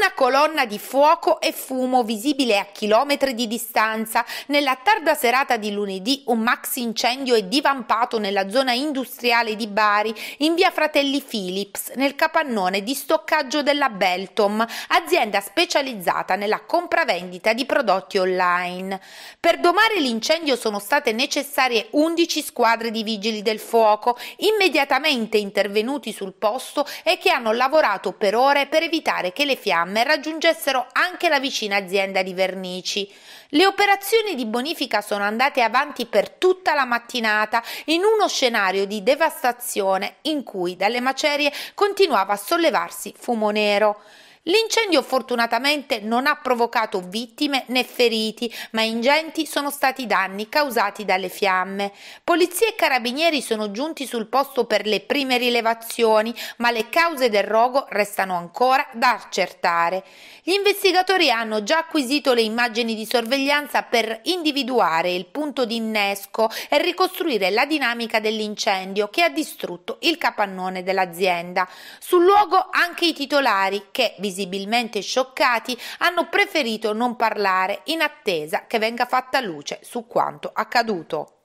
una colonna di fuoco e fumo visibile a chilometri di distanza. Nella tarda serata di lunedì un max incendio è divampato nella zona industriale di Bari, in via Fratelli Philips, nel capannone di stoccaggio della Beltom, azienda specializzata nella compravendita di prodotti online. Per domare l'incendio sono state necessarie 11 squadre di vigili del fuoco, immediatamente intervenuti sul posto e che hanno lavorato per ore per evitare che le fiamme raggiungessero anche la vicina azienda di vernici. Le operazioni di bonifica sono andate avanti per tutta la mattinata in uno scenario di devastazione in cui dalle macerie continuava a sollevarsi fumo nero. L'incendio fortunatamente non ha provocato vittime né feriti, ma ingenti sono stati i danni causati dalle fiamme. Polizia e carabinieri sono giunti sul posto per le prime rilevazioni, ma le cause del rogo restano ancora da accertare. Gli investigatori hanno già acquisito le immagini di sorveglianza per individuare il punto di innesco e ricostruire la dinamica dell'incendio che ha distrutto il capannone dell'azienda. Sul luogo anche i titolari che visitano visibilmente scioccati, hanno preferito non parlare in attesa che venga fatta luce su quanto accaduto.